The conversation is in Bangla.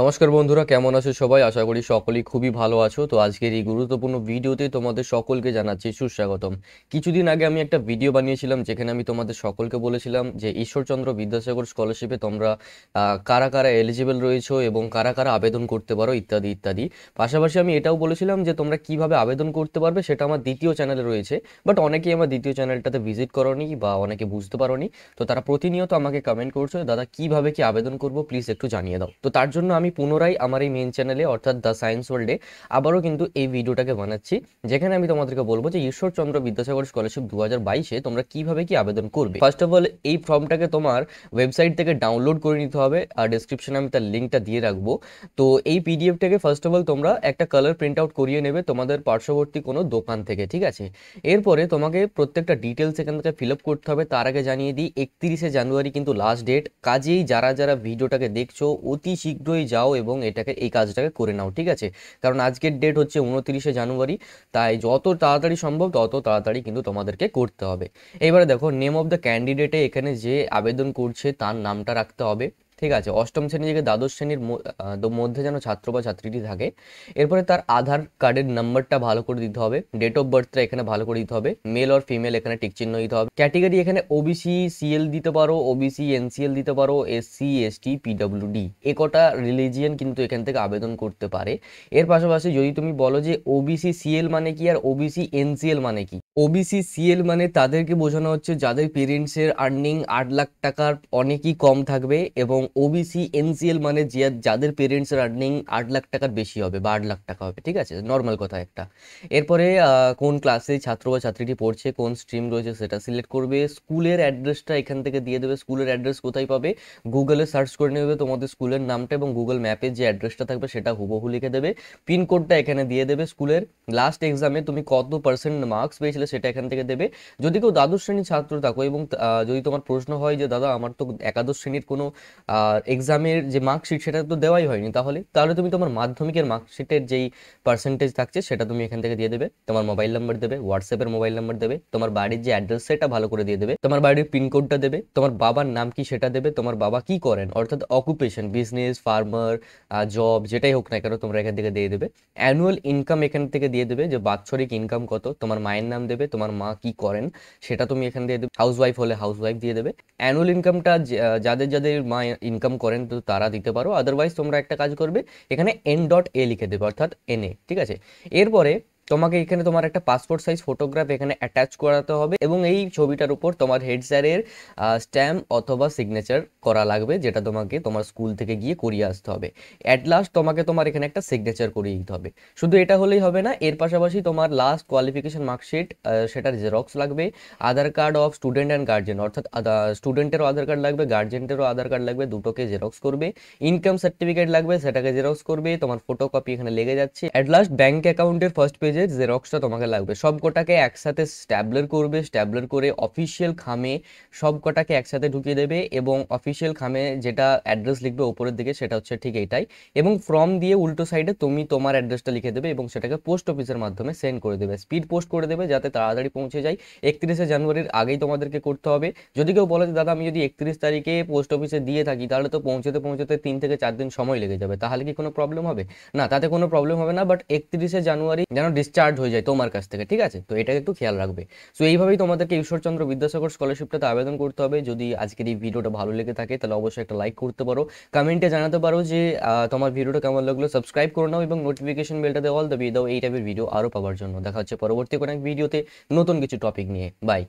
নমস্কার বন্ধুরা কেমন আছো সবাই আশা করি সকলেই খুবই ভালো আছো তো আজকের এই গুরুত্বপূর্ণ ভিডিওতে তোমাদের সকলকে জানাচ্ছি সুস্বাগতম কিছুদিন আগে আমি একটা ভিডিও বানিয়েছিলাম যেখানে আমি তোমাদের সকলকে বলেছিলাম যে ঈশ্বরচন্দ্র বিদ্যাসাগর স্কলারশিপে তোমরা কারা কারা এলিজিবল রয়েছো এবং কারা কারা আবেদন করতে পারো ইত্যাদি ইত্যাদি পাশাপাশি আমি এটাও বলেছিলাম যে তোমরা কিভাবে আবেদন করতে পারবে সেটা আমার দ্বিতীয় চ্যানেলে রয়েছে বাট অনেকেই আমার দ্বিতীয় চ্যানেলটাতে ভিজিট করনি বা অনেকে বুঝতে পারোনি তো তারা প্রতিনিয়ত আমাকে কমেন্ট করছো দাদা কিভাবে কি আবেদন করবো প্লিজ একটু জানিয়ে দাও তো তার জন্য আমি পুনরায় আমার এই মেন চ্যানেলে অর্থাৎ দ্য সায়েন্স ওয়ার্ল্ডে আবারও কিন্তু এই ভিডিওটাকে বানাচ্ছি যেখানে আমি তোমাদেরকে বলবো যে ঈশ্বরচন্দ্র বিদ্যাসাগর স্কলারশিপ দু হাজার বাইশে তোমরা কিভাবে কি আবেদন করবে ফার্স্ট অফ অল এই ফর্মটাকে তোমার ওয়েবসাইট থেকে ডাউনলোড করে নিতে হবে আর ডিসক্রিপশনে আমি তার লিঙ্কটা দিয়ে রাখবো তো এই পিডিএফটাকে ফার্স্ট অফ অল তোমরা একটা কালার প্রিন্ট আউট করিয়ে নেবে তোমাদের পার্শ্ববর্তী কোনো দোকান থেকে ঠিক আছে এরপরে তোমাকে প্রত্যেকটা ডিটেলস এখান থেকে ফিল করতে হবে তার আগে জানিয়ে দিই একত্রিশে জানুয়ারি কিন্তু লাস্ট ডেট কাজেই যারা যারা ভিডিওটাকে দেখছো অতি শীঘ্রই যাও এবং এটাকে এই কাজটাকে করে নাও ঠিক আছে কারণ আজকের ডেট হচ্ছে উনত্রিশে জানুয়ারি তাই যত তাড়াতাড়ি সম্ভব তত তাড়াতাড়ি কিন্তু তোমাদেরকে করতে হবে এবারে দেখো নেম অফ দ্য ক্যান্ডিডেটে এখানে যে আবেদন করছে তার নামটা রাখতে হবে ঠিক আছে অষ্টম শ্রেণী থেকে দ্বাদশ শ্রেণীর মধ্যে যেন ছাত্র বা ছাত্রীটি থাকে এরপরে তার আধার কার্ডের নাম্বারটা ভালো করে দিতে হবে ডেট অফ বার্থটা এখানে ভালো করে দিতে হবে মেল অর ফিমেল এখানে টিকচিহ্ন দিতে হবে ক্যাটেগরি এখানে ওবিসি সিএল দিতে পারো ওবিসি এনসিএল দিতে পারো এসসি এসটি পিডব্লিউডি এ কটা রিলিজিয়ান কিন্তু এখান থেকে আবেদন করতে পারে এর পাশাপাশি যদি তুমি বলো যে ওবিসি সিএল মানে কি আর ওবিসি এনসিএল মানে কি ওবিসি সিএল মানে তাদেরকে বোঝানো হচ্ছে যাদের পেরেন্টসের আর্নিং আট লাখ টাকার অনেকই কম থাকবে এবং ওবিসি এনসিএল মানে যে যাদের পেরেন্টসের আর্নিং আট লাখ টাকার বেশি হবে বা আট লাখ টাকা হবে ঠিক আছে নর্মাল কথা একটা এরপরে কোন ক্লাসে ছাত্র বা ছাত্রীটি পড়ছে কোন স্ট্রিম রয়েছে সেটা সিলেক্ট করবে স্কুলের অ্যাড্রেসটা এখান থেকে দিয়ে দেবে স্কুলের অ্যাড্রেস কোথায় পাবে গুগলে সার্চ করে নেবে তোমাদের স্কুলের নামটা এবং গুগল ম্যাপে যে অ্যাড্রেসটা থাকবে সেটা হুবহু লিখে দেবে পিনকোডটা এখানে দিয়ে দেবে স্কুলের লাস্ট এক্সামে তুমি কত পার্সেন্ট মার্কস পেয়েছিলে সেটা এখান থেকে দেবে যদি কেউ দ্বাদশ শ্রেণীর ছাত্র থাকো এবং যদি তোমার প্রশ্ন হয় যে দাদা আমার তো একাদশ শ্রেণীর কোনো আর এক্সামের যে মার্কশিট সেটা তো দেওয়াই হয়নি তাহলে তাহলে তুমি তোমার মাধ্যমিকের মার্কশিটের যেই পার্সেন্টেজ থাকছে সেটা তুমি এখান থেকে দিয়ে দেবে তোমার মোবাইল নাম্বার দেবে হোয়াটসঅ্যাপের মোবাইল নাম্বার দেবে তোমার বাড়ির যে অ্যাড্রেস সেটা ভালো করে দিয়ে দেবে তোমার বাড়ির পিনকোডটা দেবে তোমার বাবার নাম কি সেটা দেবে তোমার বাবা কি করেন অর্থাৎ অকুপেশন বিজনেস ফার্মার জব যেটাই হোক না কেন তোমরা এখান থেকে দিয়ে দেবে অ্যানুয়াল ইনকাম এখান থেকে দিয়ে দেবে যে বাৎসরিক ইনকাম কত তোমার মায়ের নাম দেবে তোমার মা কি করেন সেটা তুমি এখান দিয়ে দেবে হাউস ওয়াইফ হলে হাউস ওয়াইফ দিয়ে দেবে অ্যানুয়াল ইনকামটা যাদের যাদের মা ইনকাম করেন তো তারা দিতে পারো আদারওয়াইজ তোমরা একটা কাজ করবে এখানে এন ডট এ লিখে দেবে অর্থাৎ এনএ ঠিক আছে এরপরে তোমাকে এখানে তোমার একটা পাসপোর্ট সাইজ ফটোগ্রাফ এখানে অ্যাটাচ করাতে হবে এবং এই ছবিটার উপর তোমার হেড স্যারের স্ট্যাম্প অথবা সিগনেচার করা লাগবে যেটা তোমাকে তোমার স্কুল থেকে গিয়ে করিয়ে আসতে হবে অ্যাট লাস্ট তোমাকে তোমার এখানে একটা সিগনেচার করিয়ে দিতে হবে শুধু এটা হলেই হবে না এর পাশাপাশি তোমার লাস্ট কোয়ালিফিকেশন মার্কশিট সেটার জেরক্স লাগবে Aadhaar card of student and guardian অর্থাৎ স্টুডেন্টেরও আধার কার্ড লাগবে গার্জেন্টেরও আধার কার্ড লাগবে দুটোকে জেরক্স করবে ইনকাম সার্টিফিকেট লাগবে সেটাকে জেরক্স করবে তোমার ফটোকপি এখানে লেগে যাচ্ছে অ্যাট লাস্ট ব্যাঙ্ক অ্যাকাউন্টের ফার্স্ট পেজে যে জেরক্সটা তোমাকে লাগবে সব কটাকে একসাথে স্ট্যাবলার করবে স্ট্যাবলার করে অফিসিয়াল খামে সব কটাকে একসাথে ঢুকিয়ে দেবে এবং অফিসিয়াল খামে যেটা অ্যাড্রেস লিখবে ওপরের দিকে সেটা হচ্ছে ঠিক এটাই এবং ফর্ম দিয়ে উল্টো সাইডে তুমি তোমার অ্যাড্রেসটা লিখে দেবে এবং সেটাকে পোস্ট অফিসের মাধ্যমে সেন্ড করে দেবে স্পিড পোস্ট করে দেবে যাতে তাড়াতাড়ি পৌঁছে যায় একত্রিশে জানুয়ারির আগেই তোমাদেরকে করতে হবে যদি কেউ বলে যে দাদা আমি যদি একত্রিশ তারিখে পোস্ট অফিসে দিয়ে থাকি তাহলে তো পৌঁছতে পৌঁছতে তিন থেকে চার দিন সময় লেগে যাবে তাহলে কি কোনো প্রবলেম হবে না তাতে কোনো প্রবলেম হবে না বাট একত্রিশে জানুয়ারি যেন ডিসচার্জ হয়ে যায় তোমার কাছ থেকে ঠিক আছে তো এটাকে একটু খেয়াল রাখবে সো এইভাবেই তোমাদেরকে ঈশ্বরচন্দ্র বিদ্যাসাগর স্কলারশিপটাতে আবেদন করতে হবে যদি আজকের এই ভিডিওটা ভালো লেগে থাকে তাহলে অবশ্যই একটা লাইক করতে পারো কমেন্টে জানাতে পারো যে তোমার ভিডিওটা কেমন লাগলো সাবস্ক্রাইব করে নাও এবং নোটিফিকেশন বেলটাতে অল দাবিয়ে দাও এই টাইপের ভিডিও আরও পাওয়ার জন্য দেখা হচ্ছে পরবর্তী কোনো এক ভিডিওতে নতুন কিছু টপিক নিয়ে বাই